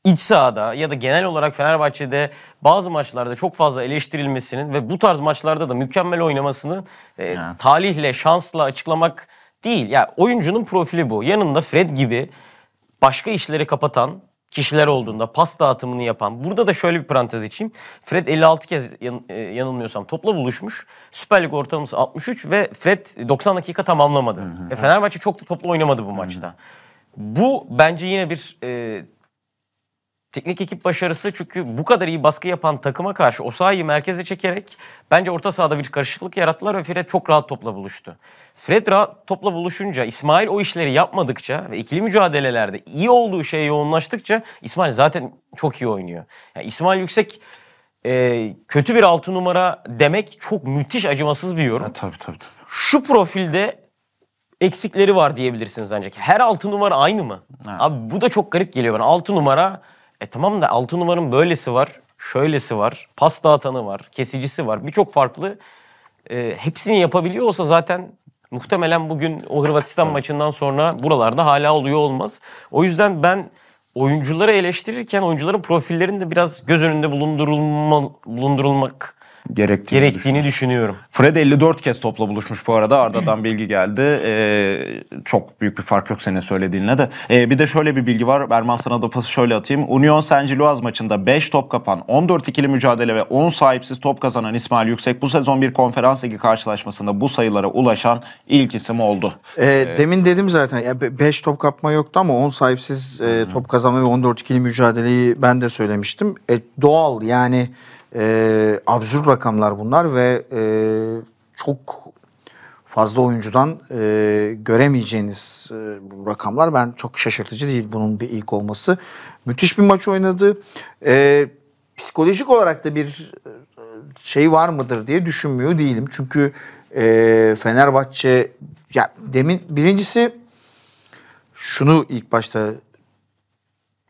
iç sahada ya da genel olarak Fenerbahçe'de bazı maçlarda çok fazla eleştirilmesinin ve bu tarz maçlarda da mükemmel oynamasını e, talihle, şansla açıklamak değil. Ya yani oyuncunun profili bu. Yanında Fred gibi başka işleri kapatan kişiler olduğunda pas dağıtımını yapan. Burada da şöyle bir parantez içeyim. Fred 56 kez yan, e, yanılmıyorsam topla buluşmuş. Süper Lig ortalaması 63 ve Fred 90 dakika tamamlamadı. Hı hı. E, Fenerbahçe çok da topla oynamadı bu maçta. Hı hı. Bu bence yine bir e, Teknik ekip başarısı çünkü bu kadar iyi baskı yapan takıma karşı o Osayi merkeze çekerek bence orta sahada bir karışıklık yarattılar ve Fred çok rahat topla buluştu. Fred rahat topla buluşunca İsmail o işleri yapmadıkça ve ikili mücadelelerde iyi olduğu şeye yoğunlaştıkça İsmail zaten çok iyi oynuyor. Yani İsmail Yüksek e, kötü bir altı numara demek çok müthiş acımasız bir yorum. Ha, tabii tabii. tabii. Şu profilde eksikleri var diyebilirsiniz ancak. Her altı numara aynı mı? Ha. Abi bu da çok garip geliyor bana. Altı numara e tamam da 6 numaranın böylesi var, şöylesi var, pas dağıtanı var, kesicisi var. Birçok farklı e, hepsini yapabiliyor olsa zaten muhtemelen bugün o Hırvatistan maçından sonra buralarda hala oluyor olmaz. O yüzden ben oyuncuları eleştirirken oyuncuların profillerinin de biraz göz önünde bulundurulma, bulundurulmak gerektiğini, gerektiğini düşünüyorum. Fred 54 kez topla buluşmuş bu arada. Arda'dan bilgi geldi. Ee, çok büyük bir fark yok senin söylediğinle de. Ee, bir de şöyle bir bilgi var. Berman sana da pası şöyle atayım. Union Saint-Gilloise maçında 5 top kapan, 14 ikili mücadele ve 10 sahipsiz top kazanan İsmail Yüksek bu sezon bir konferans ligi karşılaşmasında bu sayılara ulaşan ilk isim oldu. Ee, ee, demin dedim zaten 5 top kapma yoktu ama 10 sahipsiz e, top kazanma ve 14 ikili mücadeleyi ben de söylemiştim. E, doğal yani e, absürt rakamlar bunlar ve e, çok fazla oyuncudan e, göremeyeceğiniz e, rakamlar. Ben çok şaşırtıcı değil bunun bir ilk olması. Müthiş bir maç oynadı. E, psikolojik olarak da bir e, şey var mıdır diye düşünmüyor değilim. Çünkü e, Fenerbahçe ya demin birincisi şunu ilk başta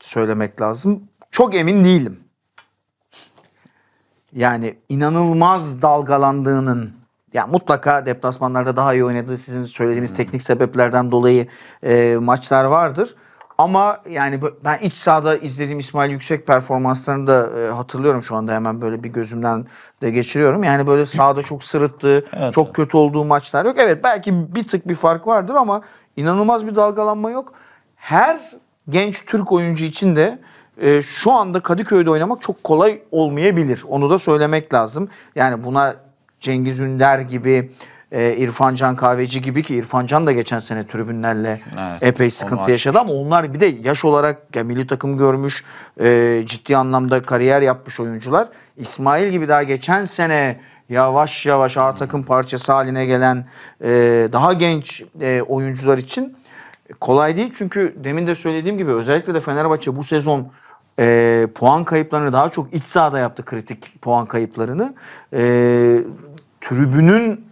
söylemek lazım. Çok emin değilim yani inanılmaz dalgalandığının yani mutlaka deplasmanlarda daha iyi oynadığı sizin söylediğiniz hmm. teknik sebeplerden dolayı e, maçlar vardır. Ama yani ben iç sahada izlediğim İsmail Yüksek performanslarını da e, hatırlıyorum şu anda hemen böyle bir gözümden de geçiriyorum. Yani böyle sahada çok sırıttığı, evet, çok kötü olduğu maçlar yok. Evet belki bir tık bir fark vardır ama inanılmaz bir dalgalanma yok. Her genç Türk oyuncu için de e, şu anda Kadıköy'de oynamak çok kolay olmayabilir. Onu da söylemek lazım. Yani buna Cengiz Ünder gibi e, İrfan Can Kahveci gibi ki İrfan Can da geçen sene tribünlerle evet, epey sıkıntı yaşadı ama onlar bir de yaş olarak ya, milli takım görmüş e, ciddi anlamda kariyer yapmış oyuncular. İsmail gibi daha geçen sene yavaş yavaş A takım parçası haline gelen e, daha genç e, oyuncular için kolay değil çünkü demin de söylediğim gibi özellikle de Fenerbahçe bu sezon e, puan kayıplarını daha çok iç sahada yaptı kritik puan kayıplarını. E, tribünün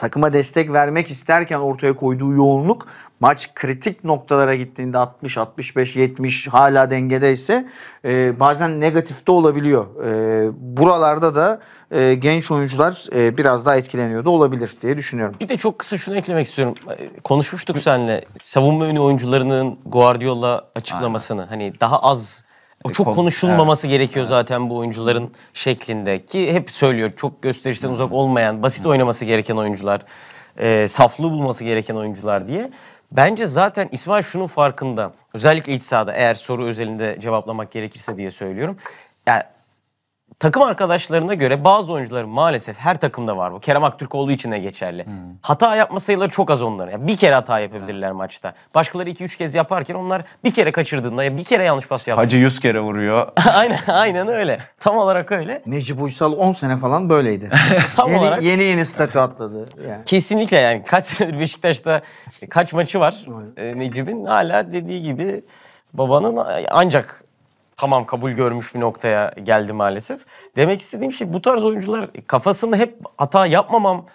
takıma destek vermek isterken ortaya koyduğu yoğunluk maç kritik noktalara gittiğinde 60, 65, 70 hala dengedeyse e, bazen negatifte olabiliyor. E, buralarda da e, genç oyuncular e, biraz daha etkileniyor da olabilir diye düşünüyorum. Bir de çok kısa şunu eklemek istiyorum. E, konuşmuştuk seninle savunma önü oyuncularının Guardiola açıklamasını. Aynen. Hani daha az o e, çok konuşulmaması evet. gerekiyor zaten bu oyuncuların şeklinde ki hep söylüyor çok gösterişten uzak olmayan, basit oynaması gereken oyuncular, e, saflığı bulması gereken oyuncular diye. Bence zaten İsmail şunun farkında. Özellikle iç sahada eğer soru özelinde cevaplamak gerekirse diye söylüyorum takım arkadaşlarına göre bazı oyuncuların maalesef her takımda var bu. Kerem Aktürkoğlu için de geçerli. Hmm. Hata yapma sayıları çok az onların. Yani bir kere hata yapabilirler evet. maçta. Başkaları iki üç kez yaparken onlar bir kere kaçırdığında ya bir kere yanlış pas yaptı. Hacı yüz kere vuruyor. aynen aynen öyle. Tam olarak öyle. Necip Uysal 10 sene falan böyleydi. Tam yeni, olarak. Yeni yeni statü atladı. Yani. Kesinlikle yani kaç senedir Beşiktaş'ta kaç maçı var e, Necip'in hala dediği gibi babanın ancak tamam kabul görmüş bir noktaya geldi maalesef. Demek istediğim şey bu tarz oyuncular kafasında hep hata yapmamam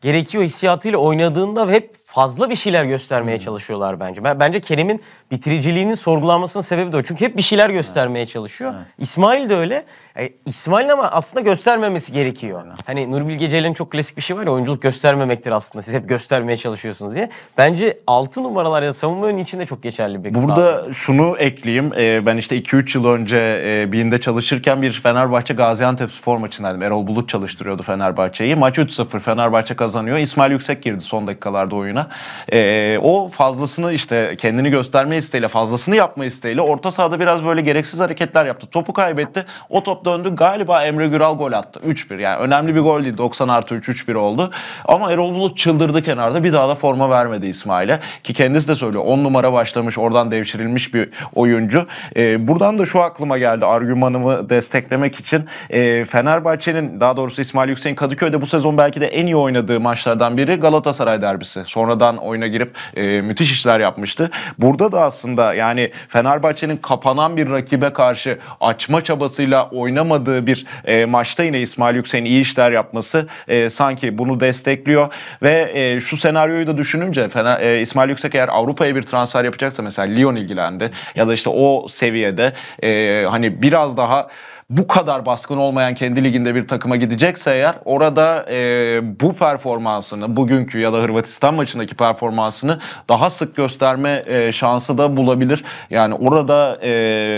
gerekiyor hissiyatıyla oynadığında hep fazla bir şeyler göstermeye hmm. çalışıyorlar bence. Ben, bence Kerim'in bitiriciliğinin sorgulanmasının sebebi de o. Çünkü hep bir şeyler göstermeye çalışıyor. Evet. İsmail de öyle. E, İsmail'in ama aslında göstermemesi gerekiyor. Evet. Hani Nur Bilge Ceylan'ın çok klasik bir şey var ya oyunculuk göstermemektir aslında. Siz hep göstermeye çalışıyorsunuz diye. Bence 6 numaralar ya da savunma önü için de çok geçerli bir Burada kral. şunu ekleyeyim. E, ben işte 2-3 yıl önce e, birinde çalışırken bir Fenerbahçe Gaziantep spor maçındaydım. Erol Bulut çalıştırıyordu Fenerbahçe'yi. Maç 3-0 Fenerbahçe kazanıyor. İsmail Yüksek girdi son dakikalarda oyuna bana. E, ee, o fazlasını işte kendini gösterme isteğiyle fazlasını yapma isteğiyle orta sahada biraz böyle gereksiz hareketler yaptı. Topu kaybetti. O top döndü. Galiba Emre Güral gol attı. 3-1 yani önemli bir gol değil. 90 artı 3 3-1 oldu. Ama Erol Bulut çıldırdı kenarda. Bir daha da forma vermedi İsmail'e. Ki kendisi de söylüyor. 10 numara başlamış. Oradan devşirilmiş bir oyuncu. E, buradan da şu aklıma geldi argümanımı desteklemek için. E, Fenerbahçe'nin daha doğrusu İsmail Yüksek'in Kadıköy'de bu sezon belki de en iyi oynadığı maçlardan biri Galatasaray derbisi. Sonra sonradan oyuna girip e, müthiş işler yapmıştı. Burada da aslında yani Fenerbahçe'nin kapanan bir rakibe karşı açma çabasıyla oynamadığı bir e, maçta yine İsmail Yüksel'in iyi işler yapması e, sanki bunu destekliyor ve e, şu senaryoyu da düşününce Fener, e, İsmail Yüksek eğer Avrupa'ya bir transfer yapacaksa mesela Lyon ilgilendi ya da işte o seviyede e, hani biraz daha bu kadar baskın olmayan kendi liginde bir takıma gidecekse eğer orada e, bu performansını bugünkü ya da Hırvatistan maçındaki performansını daha sık gösterme e, şansı da bulabilir. Yani orada e,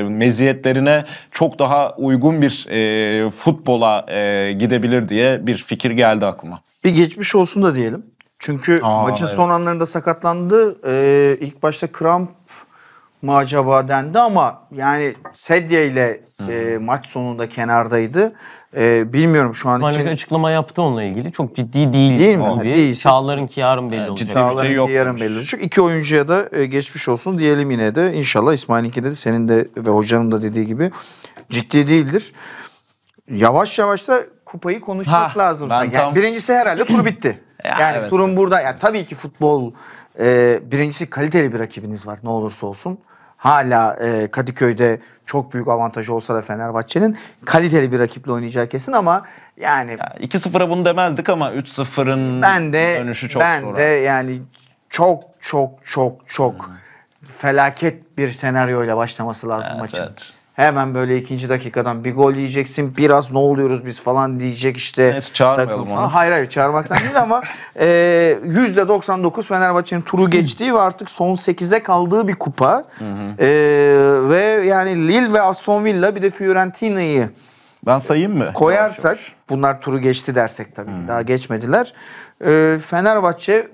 meziyetlerine çok daha uygun bir e, futbola e, gidebilir diye bir fikir geldi aklıma. Bir geçmiş olsun da diyelim. Çünkü Aa, maçın evet. son anlarında sakatlandı. Ee, ilk başta kramp mı acaba dendi ama yani Sedye ile e, maç sonunda kenardaydı. E, bilmiyorum şu an Osman için. açıklama yaptı onunla ilgili. Çok ciddi değil. Değil mi? Gibi. Değil. Çağlar'ınki yarın belli Yani olacak. ciddi bir şey yarın belli olacak. İki oyuncuya da e, geçmiş olsun diyelim yine de. İnşallah İsmail'inki de senin de ve hocanın da dediği gibi ciddi değildir. Yavaş yavaş da kupayı konuşmak Ha, lazım. ben sanki. Yani tam- Birincisi herhalde tur bitti. Ya, yani evet. turun burada. Yani tabii ki futbol e, birincisi kaliteli bir rakibiniz var ne olursa olsun hala e, Kadıköy'de çok büyük avantajı olsa da Fenerbahçe'nin kaliteli bir rakiple oynayacağı kesin ama yani... Ya 2-0'a bunu demezdik ama 3-0'ın ben de, dönüşü çok ben zor. Ben de yani çok çok çok çok hmm. felaket bir senaryoyla başlaması lazım evet, maçın. Evet. Hemen böyle ikinci dakikadan bir gol yiyeceksin. Biraz ne oluyoruz biz falan diyecek işte. Neyse çağırmayalım onu. Hayır hayır çağırmaktan değil ama e, %99 Fenerbahçe'nin turu geçtiği ve artık son 8'e kaldığı bir kupa. E, ve yani Lille ve Aston Villa bir de Fiorentina'yı ben sayayım mı? Koyarsak bunlar turu geçti dersek tabii. Hmm. Daha geçmediler. E, Fenerbahçe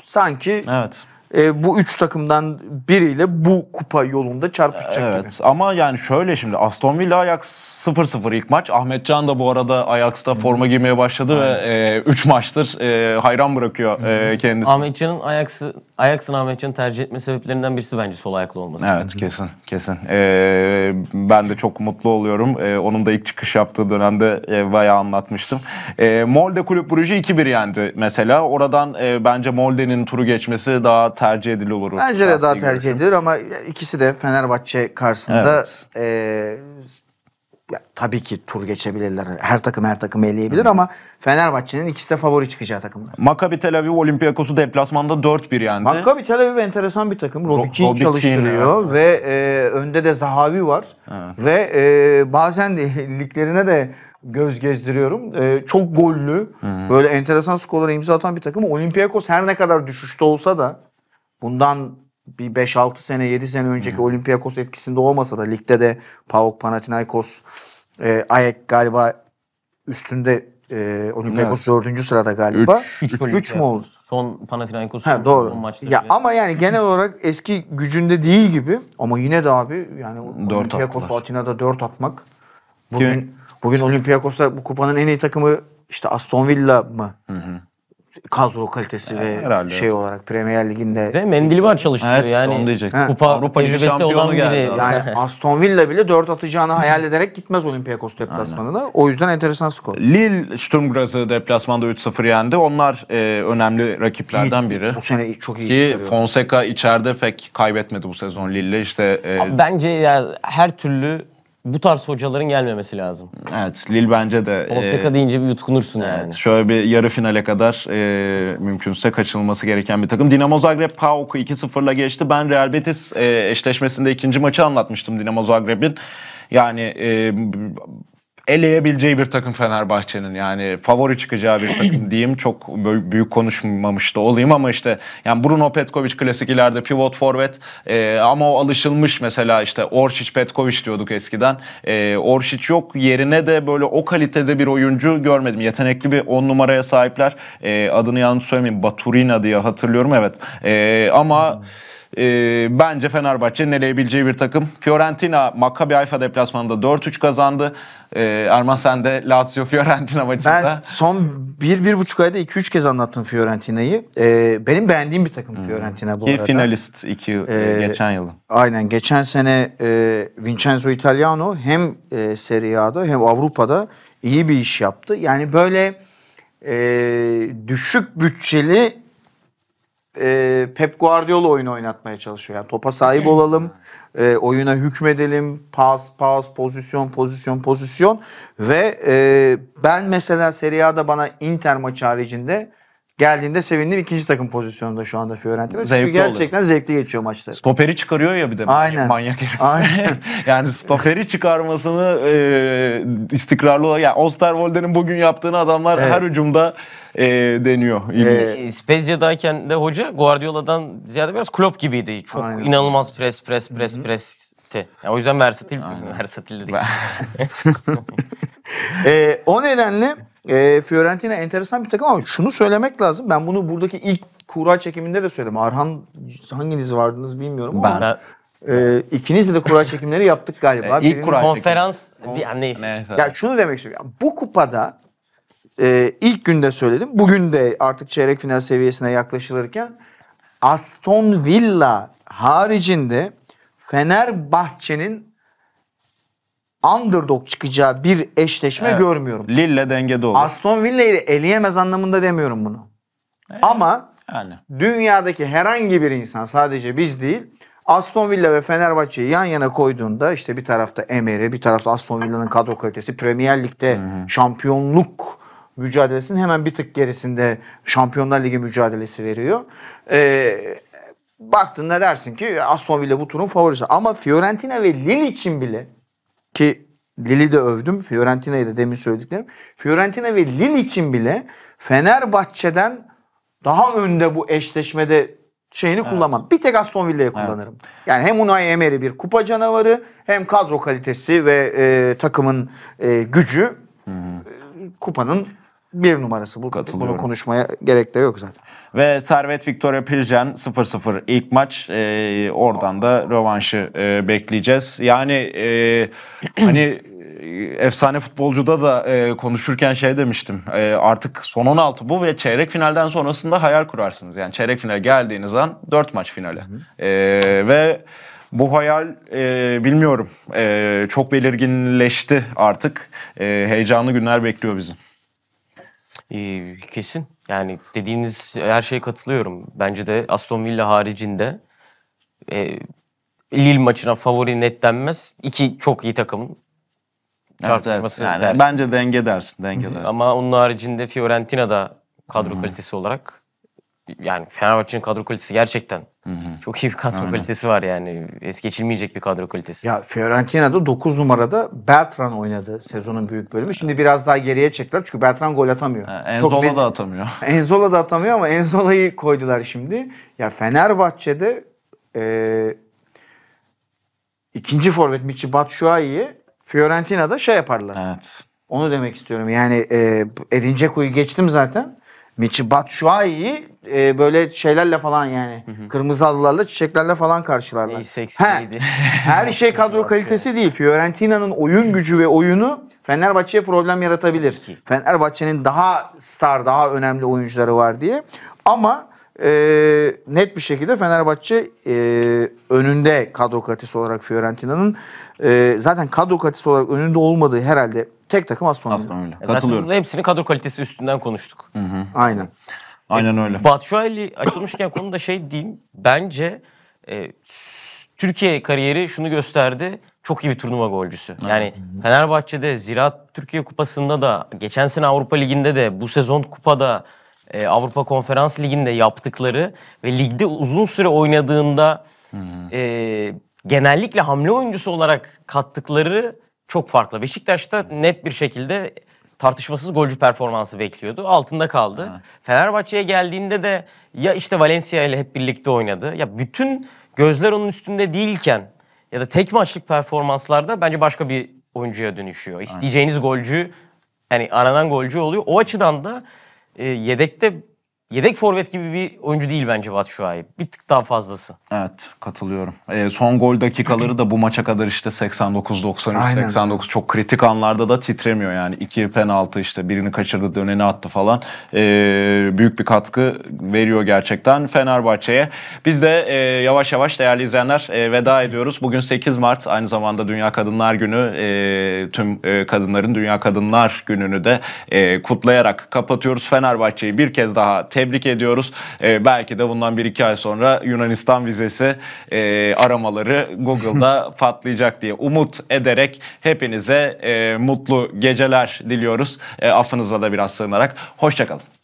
sanki evet e, bu üç takımdan biriyle bu kupa yolunda çarpışacak evet, gibi. Ama yani şöyle şimdi Aston Villa Ajax 0-0 ilk maç. Ahmet Can da bu arada Ajax'ta forma giymeye başladı Aynen. ve 3 e, maçdır e, hayran bırakıyor e, kendisi. Ahmet Can'ın Ajax'ı Ajax'ın Ahmet Can'ı tercih etme sebeplerinden birisi bence sol ayaklı olması. Evet kesin kesin. E, ben de çok mutlu oluyorum. E, onun da ilk çıkış yaptığı dönemde e, bayağı anlatmıştım. E, Molde Kulüp Brugge 2-1 yendi mesela. Oradan e, bence Molde'nin turu geçmesi daha tercih edilir olur. Bence de daha tercih görüyorum. edilir ama ikisi de Fenerbahçe karşısında evet. e, ya, tabii ki tur geçebilirler. Her takım her takım eleyebilir Hı. -hı. ama Fenerbahçe'nin ikisi de favori çıkacağı takımlar. Maccabi Tel Aviv Olympiakos'u deplasmanda 4-1 yendi. Maccabi Tel Aviv enteresan bir takım. Robbie King çalıştırıyor King, evet. ve e, önde de Zahavi var. Evet. Ve e, bazen de liglerine de göz gezdiriyorum. ee, çok gollü, hı böyle enteresan skorlara imza atan bir takım. Olympiakos her ne kadar düşüşte olsa da bundan bir 5-6 sene 7 sene önceki hmm. Olympiakos etkisinde olmasa da ligde de PAOK Panathinaikos e, Ayek galiba üstünde e, Olympiakos evet. 4. sırada galiba. 3 mu oldu? Son Panathinaikos ha, doğru. son maçta. Ya ama yani genel olarak eski gücünde değil gibi ama yine de abi yani Olympiakos Atina'da 4 atmak bugün Kim? bugün Olympiakos'a bu kupanın en iyi takımı işte Aston Villa mı? Hı hı kadro kalitesi ee, ve Herhalde. şey olarak Premier Lig'inde. Ve Mendil var çalıştırıyor Evet, onu yani. diyecektim. Kupa Avrupa tecrübesi şampiyonu olan biri. geldi adam. Yani Aston Villa bile 4 atacağını hayal ederek gitmez Olympiakos deplasmanına. O yüzden enteresan skor. Lille Sturm Sturmgraz'ı deplasmanda 3-0 yendi. Onlar e, önemli rakiplerden biri. Bu sene çok iyi. Ki Fonseca içeride pek kaybetmedi bu sezon Lille'le. İşte e, Bence ya her türlü bu tarz hocaların gelmemesi lazım. Evet, lil bence de... Fonseca e, deyince bir yutkunursun evet, yani. Şöyle bir yarı finale kadar e, mümkünse kaçınılması gereken bir takım. Dinamo Zagreb PAOK'u 2-0'la geçti. Ben Real Betis e, eşleşmesinde ikinci maçı anlatmıştım Dinamo Zagreb'in. Yani e, eleyebileceği bir takım Fenerbahçe'nin yani favori çıkacağı bir takım diyeyim çok büyük konuşmamış da olayım ama işte yani Bruno Petkovic klasik ileride pivot forvet e, ama o alışılmış mesela işte Orsic Petkovic diyorduk eskiden e, Orsic yok yerine de böyle o kalitede bir oyuncu görmedim yetenekli bir on numaraya sahipler e, adını yanlış söylemeyeyim Baturina diye hatırlıyorum evet e, ama hmm. E, bence Fenerbahçe'nin eleyebileceği bir takım. Fiorentina Maccabi Haifa deplasmanında 4-3 kazandı. E, Erman sen de Lazio Fiorentina maçında. Ben son 1-1,5 ayda 2-3 kez anlattım Fiorentina'yı. E, benim beğendiğim bir takım hmm. Fiorentina bu Ki arada. finalist iki e, geçen yıl. Aynen geçen sene e, Vincenzo Italiano hem e, Serie A'da hem Avrupa'da iyi bir iş yaptı. Yani böyle e, düşük bütçeli e, Pep Guardiola oyunu oynatmaya çalışıyor. Yani topa sahip olalım, e, oyuna hükmedelim, pas, pas, pozisyon, pozisyon, pozisyon. Ve e, ben mesela Serie A'da bana Inter maçı haricinde geldiğinde sevindim. ikinci takım pozisyonunda şu anda Fiorentina. Zevkli Çünkü gerçekten oluyor. zevkli geçiyor maçları. Stoperi çıkarıyor ya bir de. Aynen. Manyak herif. Aynen. yani stoperi çıkarmasını e, istikrarlı olarak. Yani Osterwolde'nin bugün yaptığını adamlar evet. her hücumda e, deniyor. E, Spezia'dayken de hoca Guardiola'dan ziyade biraz Klopp gibiydi. Çok Aynen. inanılmaz pres pres pres Hı-hı. presti. Yani o yüzden versatil, versatil dedik. e, o nedenle e, Fiorentina enteresan bir takım ama şunu söylemek lazım. Ben bunu buradaki ilk kura çekiminde de söyledim. Arhan hanginiz vardınız bilmiyorum ama. Ben. E, ikiniz de kura çekimleri yaptık galiba. E, ilk kura konferans bir, yani neyse. neyse. Ya şunu demek istiyorum. Ya, bu kupada e, ilk günde söyledim. Bugün de artık çeyrek final seviyesine yaklaşılırken Aston Villa haricinde Fenerbahçe'nin underdog çıkacağı bir eşleşme evet. görmüyorum. Lille dengede olur. Aston Villa'yı eleyemez anlamında demiyorum bunu. Evet. Ama yani. dünyadaki herhangi bir insan sadece biz değil Aston Villa ve Fenerbahçe'yi yan yana koyduğunda işte bir tarafta Emery bir tarafta Aston Villa'nın kadro kalitesi Premier Lig'de Hı-hı. şampiyonluk mücadelesinin hemen bir tık gerisinde Şampiyonlar Ligi mücadelesi veriyor. Ee, baktığında dersin ki Aston Villa bu turun favorisi ama Fiorentina ve Lille için bile ki Lili de övdüm. Fiorentina'yı da demin söylediklerim. Fiorentina ve Lille için bile Fenerbahçe'den daha önde bu eşleşmede şeyini evet. kullanmam. Bir tek Aston Villa'yı kullanırım. Evet. Yani hem Unai Emery bir kupa canavarı hem kadro kalitesi ve e, takımın e, gücü hı hı. E, kupanın bir numarası. Bu, bunu konuşmaya gerek de yok zaten. Ve Servet Victoria Piljen 0-0 ilk maç. E, oradan da rövanşı e, bekleyeceğiz. Yani e, hani e, efsane futbolcuda da e, konuşurken şey demiştim. E, artık son 16 bu ve çeyrek finalden sonrasında hayal kurarsınız. Yani çeyrek finale geldiğiniz an 4 maç finale. E, ve bu hayal e, bilmiyorum e, çok belirginleşti artık. E, heyecanlı günler bekliyor bizim. Ee, kesin. Yani dediğiniz her şeye katılıyorum. Bence de Aston Villa haricinde e, Lille maçına favori net denmez. İki çok iyi takımın çarpışması evet, evet. Yani Bence denge dersin, denge dersin. Ama onun haricinde Fiorentina da kadro Hı-hı. kalitesi olarak yani Fenerbahçe'nin kadro kalitesi gerçekten hı hı. çok iyi bir kadro Aynen. kalitesi var yani. Es geçilmeyecek bir kadro kalitesi. Ya Fiorentina'da 9 numarada Bertrand oynadı sezonun büyük bölümü. Şimdi biraz daha geriye çektiler çünkü Bertrand gol atamıyor. Ha, Enzola çok da atamıyor. Enzola da atamıyor ama Enzola'yı koydular şimdi. Ya Fenerbahçe'de e, ikinci forvet Michi Batshuayi'yi Fiorentina'da şey yaparlar. Evet. Onu demek istiyorum. Yani e, Edin Dzeko'yu geçtim zaten. Michi Batshuayi'yi e, böyle şeylerle falan yani hı hı. kırmızı halılarla çiçeklerle falan karşılarlar. İyi seksliydi. Her şey kadro kalitesi değil. Fiorentina'nın oyun gücü ve oyunu Fenerbahçe'ye problem yaratabilir. ki. Fenerbahçe'nin daha star, daha önemli oyuncuları var diye. Ama e, net bir şekilde Fenerbahçe e, önünde kadro kalitesi olarak Fiorentina'nın e, zaten kadro kalitesi olarak önünde olmadığı herhalde Tek takım Aston Villa. Aston Villa. E, Katılıyorum. Zaten hepsini kadro kalitesi üstünden konuştuk. Hı hı. Aynen. Aynen öyle. Batshuayi açılmışken konuda şey diyeyim. Bence e, Türkiye kariyeri şunu gösterdi. Çok iyi bir turnuva golcüsü. Yani Fenerbahçe'de Ziraat Türkiye Kupası'nda da geçen sene Avrupa Ligi'nde de bu sezon kupada e, Avrupa Konferans Ligi'nde yaptıkları ve ligde uzun süre oynadığında e, genellikle hamle oyuncusu olarak kattıkları çok farklı. Beşiktaş'ta net bir şekilde tartışmasız golcü performansı bekliyordu. Altında kaldı. Fenerbahçe'ye geldiğinde de ya işte Valencia ile hep birlikte oynadı. Ya bütün gözler onun üstünde değilken ya da tek maçlık performanslarda bence başka bir oyuncuya dönüşüyor. İsteyeceğiniz golcü yani aranan golcü oluyor. O açıdan da e, yedekte yedek forvet gibi bir oyuncu değil bence Batu Şuayi. Bir tık daha fazlası. Evet katılıyorum. Ee, son gol dakikaları da bu maça kadar işte 89-93-89 çok kritik anlarda da titremiyor yani. iki penaltı işte birini kaçırdı döneni attı falan. Ee, büyük bir katkı veriyor gerçekten Fenerbahçe'ye. Biz de e, yavaş yavaş değerli izleyenler e, veda ediyoruz. Bugün 8 Mart aynı zamanda Dünya Kadınlar Günü. E, tüm e, kadınların Dünya Kadınlar Günü'nü de e, kutlayarak kapatıyoruz. Fenerbahçe'yi bir kez daha te tebrik ediyoruz. E, belki de bundan bir iki ay sonra Yunanistan vizesi e, aramaları Google'da patlayacak diye umut ederek hepinize e, mutlu geceler diliyoruz. E, affınıza da biraz sığınarak. Hoşçakalın.